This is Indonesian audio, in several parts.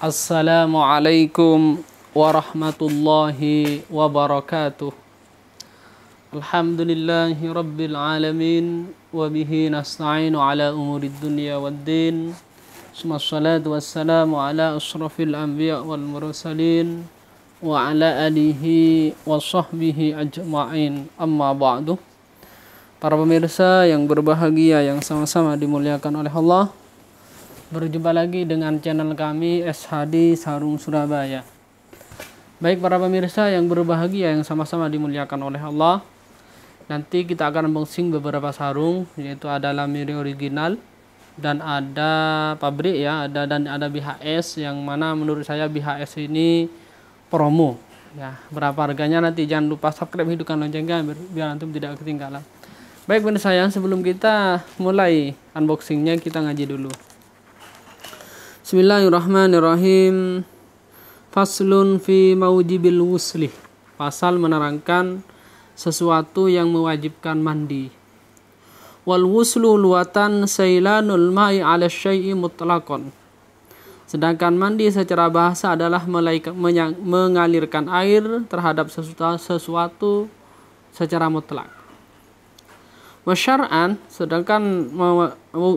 Assalamualaikum warahmatullahi wabarakatuh. Alhamdulillahi rabbil alamin wa bihi nasta'inu ala umuri dunya waddin. Suma salatu wassalamu ala asrafil anbiya wal mursalin wa ala alihi wa sahbihi ajma'in amma ba'du. Para pemirsa yang berbahagia yang sama-sama dimuliakan oleh Allah, Berjumpa lagi dengan channel kami SHD Sarung Surabaya. Baik para pemirsa yang berbahagia yang sama-sama dimuliakan oleh Allah. Nanti kita akan unboxing beberapa sarung yaitu ada lamiri original dan ada pabrik ya, ada dan ada BHS yang mana menurut saya BHS ini promo ya. Berapa harganya nanti jangan lupa subscribe hidupkan loncengnya kan, biar, biar nanti tidak ketinggalan. Baik benar sayang sebelum kita mulai unboxingnya kita ngaji dulu. Bismillahirrahmanirrahim. Faslun fi maujibil wuslih. Pasal menerangkan sesuatu yang mewajibkan mandi. Wal wuslu luatan sailanul ma'i ala syai'i mutlakon. Sedangkan mandi secara bahasa adalah mengalirkan air terhadap sesuatu, sesuatu secara mutlak. Wasyar'an sedangkan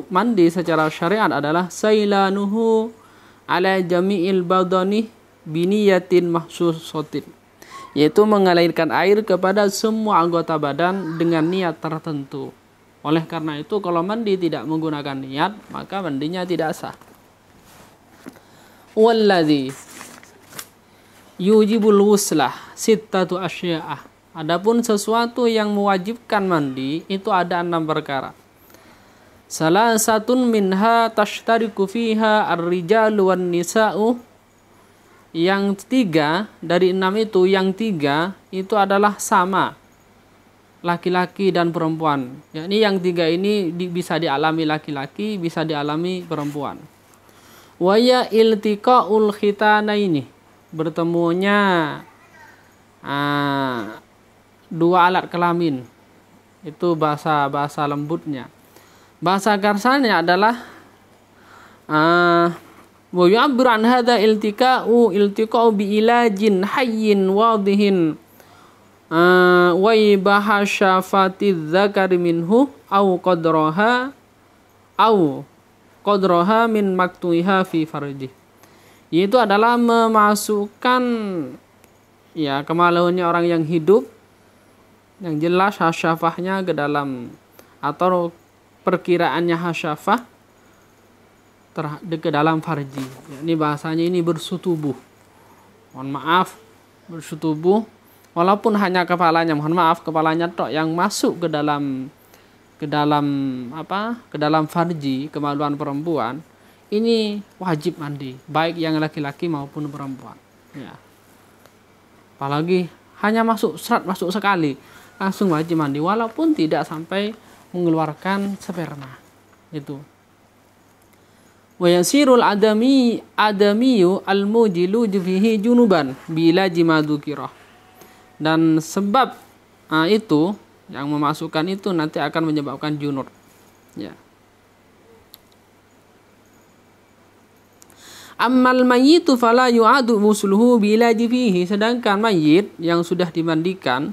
mandi secara syariat adalah sailanuhu ala jami'il badani biniyatin mahsusotin yaitu mengalirkan air kepada semua anggota badan dengan niat tertentu. Oleh karena itu kalau mandi tidak menggunakan niat maka mandinya tidak sah. Walladhi yujibul wuslah sittatu asya'ah Adapun sesuatu yang mewajibkan mandi itu ada enam perkara. Salah satu minha tashtariku fiha ar-rijal wan nisa'u yang tiga dari enam itu yang tiga itu adalah sama laki-laki dan perempuan yakni yang tiga ini di, bisa dialami laki-laki bisa dialami perempuan waya iltiqaul khitana ini bertemunya ah, dua alat kelamin itu bahasa bahasa lembutnya bahasa karsanya adalah ah, wa yu'abbiru an hadha iltika'u iltika'u bi ilajin hayyin wadihin ah, wa ibaha syafati dzakari minhu au qadraha au qadraha min maktuiha fi farji yaitu adalah memasukkan ya kemaluannya orang yang hidup yang jelas hasyafahnya ke dalam atau perkiraannya hasyafah ke dalam farji ini bahasanya ini bersutubuh mohon maaf bersutubuh walaupun hanya kepalanya mohon maaf kepalanya tok yang masuk ke dalam ke dalam apa ke dalam farji kemaluan perempuan ini wajib mandi baik yang laki-laki maupun perempuan ya apalagi hanya masuk serat masuk sekali langsung wajib mandi walaupun tidak sampai mengeluarkan sperma itu wayasirul adami adamiyu almujilu jufihi junuban bila jimadukirah dan sebab uh, itu yang memasukkan itu nanti akan menyebabkan junub ya Ammal mayyitu fala yu'adu musluhu bila jifihi sedangkan mayit yang sudah dimandikan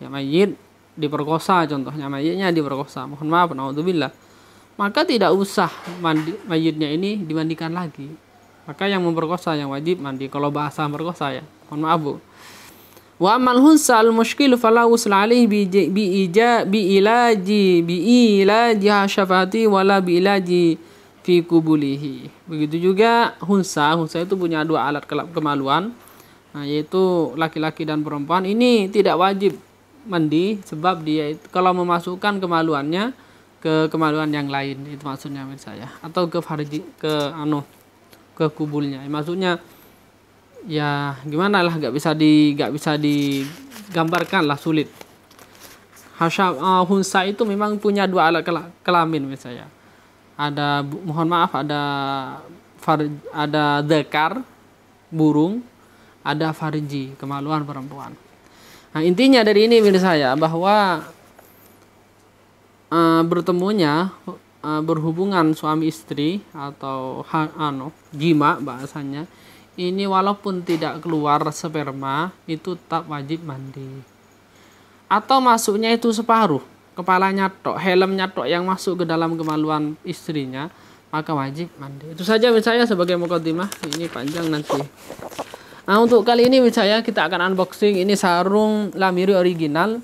ya mayit diperkosa contohnya mayitnya diperkosa mohon maaf naudzubillah maka tidak usah mandi, mayitnya ini dimandikan lagi maka yang memperkosa yang wajib mandi kalau bahasa memperkosa ya mohon maaf bu wa amal hunsa al falau fala usul bi ija bi ilaji bi ilaji syafati wala bi ilaji fi kubulihi begitu juga hunsa hunsa itu punya dua alat kemaluan nah, yaitu laki-laki dan perempuan ini tidak wajib mandi sebab dia itu kalau memasukkan kemaluannya ke kemaluan yang lain itu maksudnya misalnya saya atau ke farji ke anu ke kubulnya maksudnya ya gimana lah nggak bisa di nggak bisa digambarkan lah sulit Hasyam uh, eh, Hunsa itu memang punya dua alat kel kelamin misalnya ada mohon maaf ada far, ada dekar burung ada farji kemaluan perempuan Nah, intinya dari ini menurut saya bahwa uh, bertemunya uh, berhubungan suami istri atau ha, anu, jima bahasanya ini walaupun tidak keluar sperma itu tetap wajib mandi. Atau masuknya itu separuh, kepalanya tok, helmnya tok yang masuk ke dalam kemaluan istrinya maka wajib mandi. Itu saja misalnya sebagai mukadimah. Ini panjang nanti. Nah untuk kali ini misalnya kita akan unboxing ini sarung lamiri original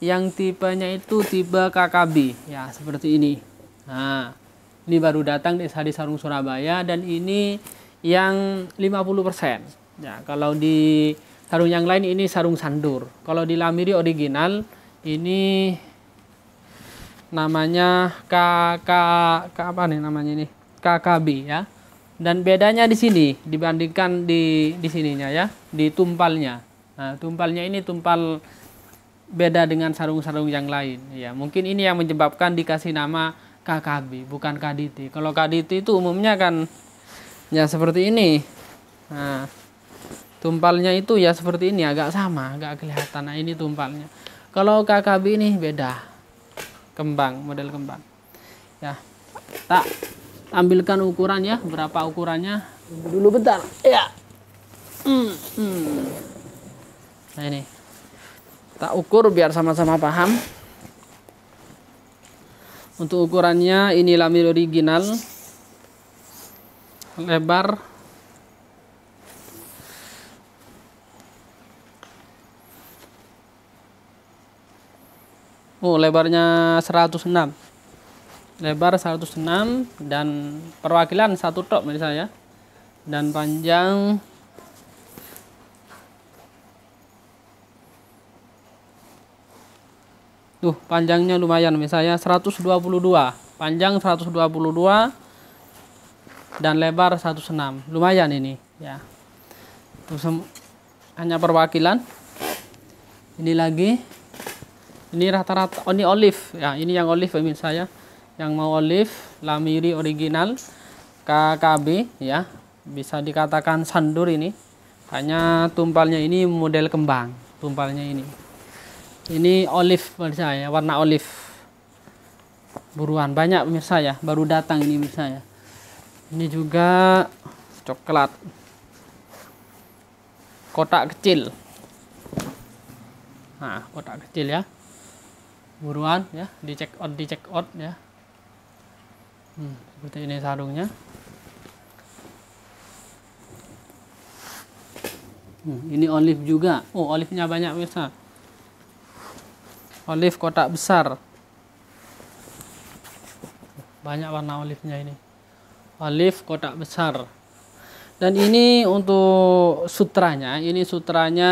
yang tipenya itu tipe KKB ya seperti ini. Nah ini baru datang di Sadi Sarung Surabaya dan ini yang 50%. Ya kalau di sarung yang lain ini sarung sandur. Kalau di lamiri original ini namanya KK, apa nih namanya ini? KKB ya. Dan bedanya di sini dibandingkan di di sininya ya, di tumpalnya. Nah, tumpalnya ini tumpal beda dengan sarung-sarung yang lain. Ya, mungkin ini yang menyebabkan dikasih nama KKB, bukan KDT. Kalau KDT itu umumnya kan ya seperti ini. Nah, tumpalnya itu ya seperti ini, agak sama, agak kelihatan. Nah, ini tumpalnya. Kalau KKB ini beda. Kembang, model kembang. Ya. Tak tampilkan ukuran ya berapa ukurannya dulu bentar ya hmm, hmm. nah ini tak ukur biar sama-sama paham untuk ukurannya ini lamil original lebar oh lebarnya 106 lebar 106 dan perwakilan satu tok misalnya dan panjang tuh panjangnya lumayan misalnya 122 panjang 122 dan lebar 16 lumayan ini ya tuh hanya perwakilan ini lagi ini rata-rata oh, ini olive ya ini yang olive pemirsa saya yang mau olive lamiri original KKB ya bisa dikatakan sandur ini hanya tumpalnya ini model kembang tumpalnya ini ini olive pemirsa ya warna olive buruan banyak pemirsa ya baru datang ini pemirsa ya ini juga coklat kotak kecil nah kotak kecil ya buruan ya dicek out dicek out ya hmm, seperti ini sarungnya hmm, ini olive juga oh olive nya banyak bisa olive kotak besar banyak warna olive nya ini olive kotak besar dan ini untuk sutranya ini sutranya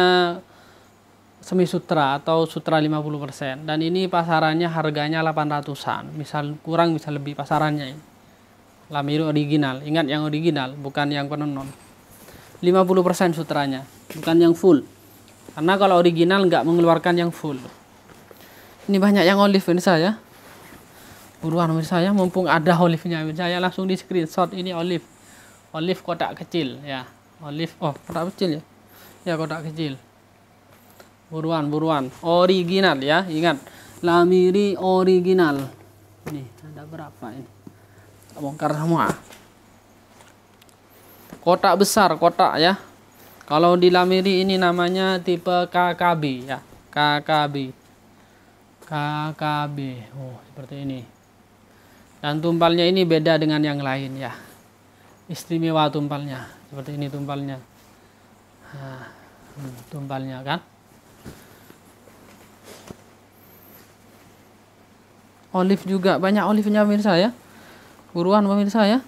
semi sutra atau sutra 50% dan ini pasarannya harganya 800-an misal kurang bisa lebih pasarannya ini Lamiru original ingat yang original bukan yang penenun 50% sutranya bukan yang full karena kalau original nggak mengeluarkan yang full ini banyak yang olive ini saya buruan pemirsa ya mumpung ada olive-nya saya langsung di screenshot ini olive olive kotak kecil ya olive oh kotak kecil ya ya kotak kecil buruan buruan original ya ingat lamiri original nih ada berapa ini kita bongkar semua kotak besar kotak ya kalau di lamiri ini namanya tipe KKB ya KKB KKB oh seperti ini dan tumpalnya ini beda dengan yang lain ya istimewa tumpalnya seperti ini tumpalnya nah, hmm, tumpalnya kan olive juga banyak olive-nya pemirsa ya buruan pemirsa ya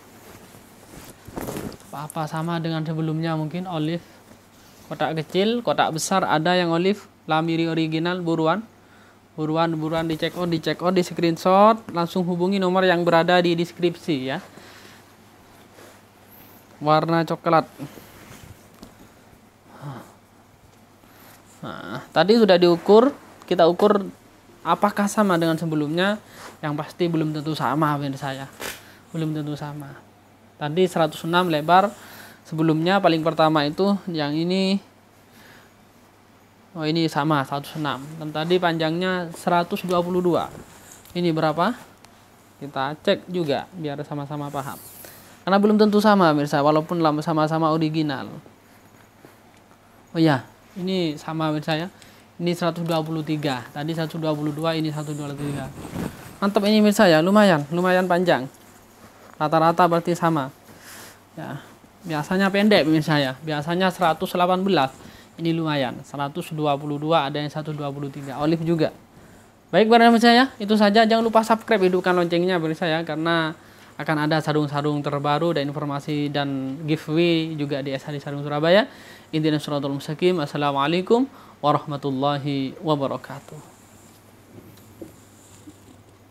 apa-apa sama dengan sebelumnya mungkin olive kotak kecil kotak besar ada yang olive lamiri original buruan buruan buruan dicek check dicek di di screenshot langsung hubungi nomor yang berada di deskripsi ya warna coklat nah, tadi sudah diukur kita ukur apakah sama dengan sebelumnya yang pasti belum tentu sama pemirsa saya belum tentu sama tadi 106 lebar sebelumnya paling pertama itu yang ini oh ini sama 106 dan tadi panjangnya 122 ini berapa kita cek juga biar sama-sama paham karena belum tentu sama saya. walaupun sama-sama original oh ya ini sama mirsa ya ini 123 tadi 122 ini 123 mantap ini mirsa ya lumayan lumayan panjang rata-rata berarti sama ya biasanya pendek mirsa ya biasanya 118 ini lumayan 122 ada yang 123 olive juga baik barang mirsa ya itu saja jangan lupa subscribe hidupkan loncengnya mirsa ya karena akan ada sarung-sarung terbaru dan informasi dan giveaway juga di SHD Sarung Surabaya. Intinya suratul mustaqim. Assalamualaikum warahmatullahi wabarakatuh